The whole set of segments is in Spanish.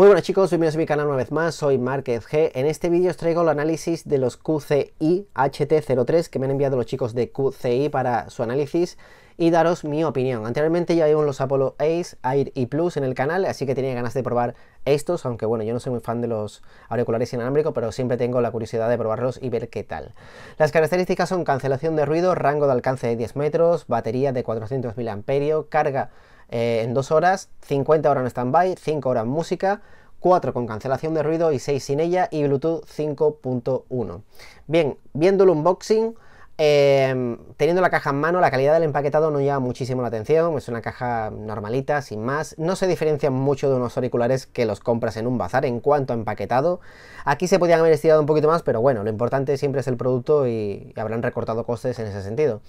Muy buenas chicos, bienvenidos a mi canal una vez más, soy Márquez G. En este vídeo os traigo el análisis de los QCI HT03 que me han enviado los chicos de QCI para su análisis y daros mi opinión. Anteriormente ya vimos los Apollo Ace, Air y Plus en el canal, así que tenía ganas de probar estos, aunque bueno, yo no soy muy fan de los auriculares inalámbricos, pero siempre tengo la curiosidad de probarlos y ver qué tal. Las características son cancelación de ruido, rango de alcance de 10 metros, batería de 400.000 mAh, carga eh, en 2 horas, 50 horas en stand-by, 5 horas música, 4 con cancelación de ruido y 6 sin ella y Bluetooth 5.1. Bien, viendo el unboxing, eh, teniendo la caja en mano, la calidad del empaquetado no llama muchísimo la atención, es una caja normalita, sin más, no se diferencia mucho de unos auriculares que los compras en un bazar en cuanto a empaquetado. Aquí se podían haber estirado un poquito más, pero bueno, lo importante siempre es el producto y habrán recortado costes en ese sentido.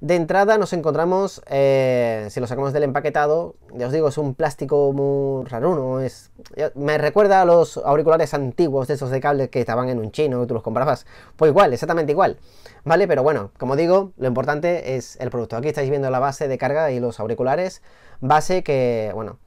De entrada nos encontramos, eh, si lo sacamos del empaquetado, ya os digo, es un plástico muy raro, ¿no? Es, me recuerda a los auriculares antiguos de esos de cable que estaban en un chino, tú los comprabas, pues igual, exactamente igual, ¿vale? Pero bueno, como digo, lo importante es el producto. Aquí estáis viendo la base de carga y los auriculares, base que, bueno,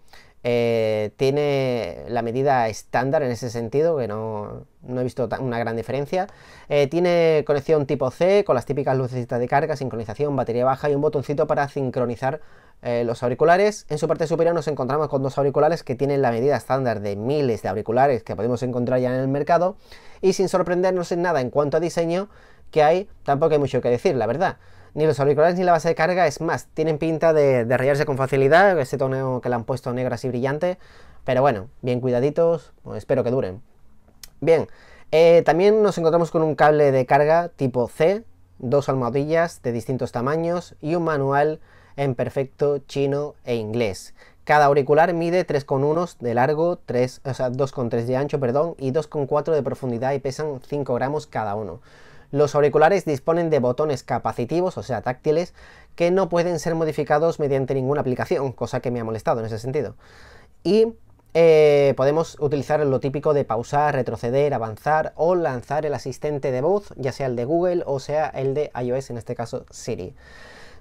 eh, tiene la medida estándar en ese sentido, que no, he visto una gran diferencia. Eh, tiene conexión tipo C con las típicas lucecitas de carga, sincronización, batería baja y un botoncito para sincronizar eh, los auriculares. En su parte superior nos encontramos con dos auriculares que tienen la medida estándar de miles de auriculares que podemos encontrar ya en el mercado. Y sin sorprendernos en nada en cuanto a diseño, que hay, tampoco hay mucho que decir, la verdad ni los auriculares ni la base de carga, es más, tienen pinta de, rayarse con facilidad, ese tono que le han puesto negro así brillante, pero bueno, bien cuidaditos, pues espero que duren. Bien, eh, también nos encontramos con un cable de carga tipo C, dos almohadillas de distintos tamaños y un manual en perfecto chino e inglés. Cada auricular mide 3,1 de largo, o sea, 2,3 de ancho, perdón, y 2,4 de profundidad y pesan 5 gramos cada uno. Los auriculares disponen de botones capacitivos, o sea, táctiles, que no pueden ser modificados mediante ninguna aplicación, cosa que me ha molestado en ese sentido. Y eh, podemos utilizar lo típico de pausar, retroceder, avanzar o lanzar el asistente de voz, ya sea el de Google o sea el de iOS, en este caso Siri.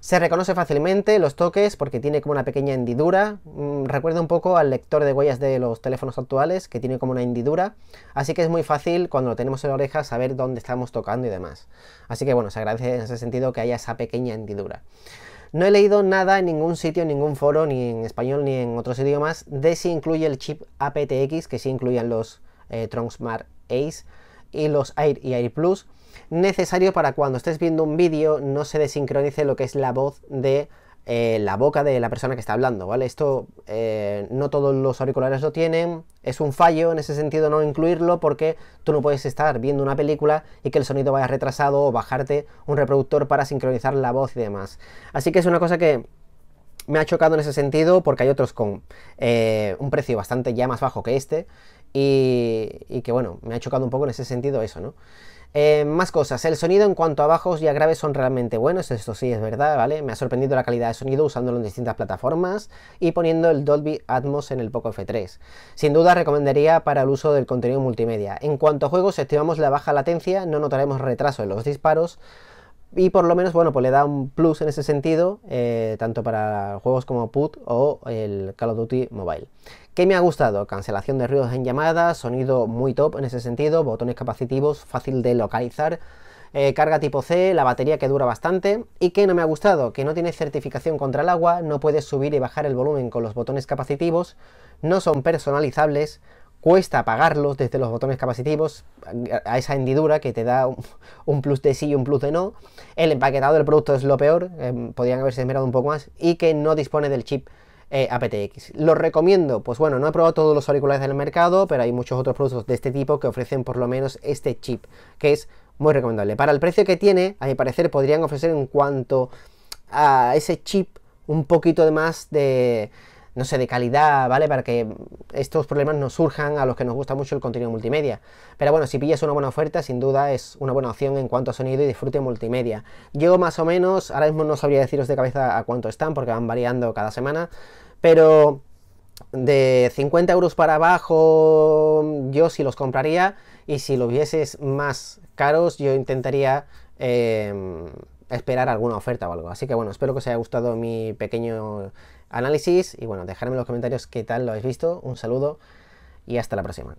Se reconoce fácilmente los toques porque tiene como una pequeña hendidura. Mm, recuerda un poco al lector de huellas de los teléfonos actuales, que tiene como una hendidura. Así que es muy fácil cuando lo tenemos en la oreja saber dónde estamos tocando y demás. Así que bueno, se agradece en ese sentido que haya esa pequeña hendidura. No he leído nada en ningún sitio, en ningún foro, ni en español ni en otros idiomas, de si incluye el chip aptX, que sí incluyen los eh, Tronsmart Ace y los Air y Air Plus necesario para cuando estés viendo un vídeo no se desincronice lo que es la voz de eh, la boca de la persona que está hablando, ¿vale? Esto eh, no todos los auriculares lo tienen, es un fallo en ese sentido no incluirlo porque tú no puedes estar viendo una película y que el sonido vaya retrasado o bajarte un reproductor para sincronizar la voz y demás. Así que es una cosa que me ha chocado en ese sentido porque hay otros con eh, un precio bastante ya más bajo que este y, que bueno, me ha chocado un poco en ese sentido eso, ¿no? Eh, más cosas, el sonido en cuanto a bajos y a graves son realmente buenos, esto sí es verdad, ¿vale? Me ha sorprendido la calidad de sonido usándolo en distintas plataformas y poniendo el Dolby Atmos en el Poco F3. Sin duda recomendaría para el uso del contenido multimedia. En cuanto a juegos, si activamos la baja latencia, no notaremos retraso en los disparos, y por lo menos, bueno, pues le da un plus en ese sentido, eh, tanto para juegos como PUT o el Call of Duty Mobile. ¿Qué me ha gustado? Cancelación de ruidos en llamadas, sonido muy top en ese sentido, botones capacitivos, fácil de localizar, eh, carga tipo C, la batería que dura bastante. ¿Y qué no me ha gustado? Que no tiene certificación contra el agua, no puedes subir y bajar el volumen con los botones capacitivos, no son personalizables, cuesta pagarlos desde los botones capacitivos, a esa hendidura que te da un, plus de sí y un plus de no. El empaquetado del producto es lo peor, eh, podrían haberse esmerado un poco más, y que no dispone del chip eh, aptX. ¿Lo recomiendo? Pues bueno, no he probado todos los auriculares del mercado, pero hay muchos otros productos de este tipo que ofrecen por lo menos este chip, que es muy recomendable. Para el precio que tiene, a mi parecer, podrían ofrecer en cuanto a ese chip un poquito de más de no sé, de calidad, ¿vale? Para que estos problemas no surjan a los que nos gusta mucho el contenido multimedia. Pero bueno, si pillas una buena oferta, sin duda es una buena opción en cuanto a sonido y disfrute multimedia. Yo más o menos, ahora mismo no sabría deciros de cabeza a cuánto están, porque van variando cada semana, pero de 50 euros para abajo, yo sí los compraría, y si los vieses más caros, yo intentaría... Eh, esperar alguna oferta o algo. Así que bueno, espero que os haya gustado mi pequeño análisis y bueno, dejadme en los comentarios qué tal lo habéis visto. Un saludo y hasta la próxima.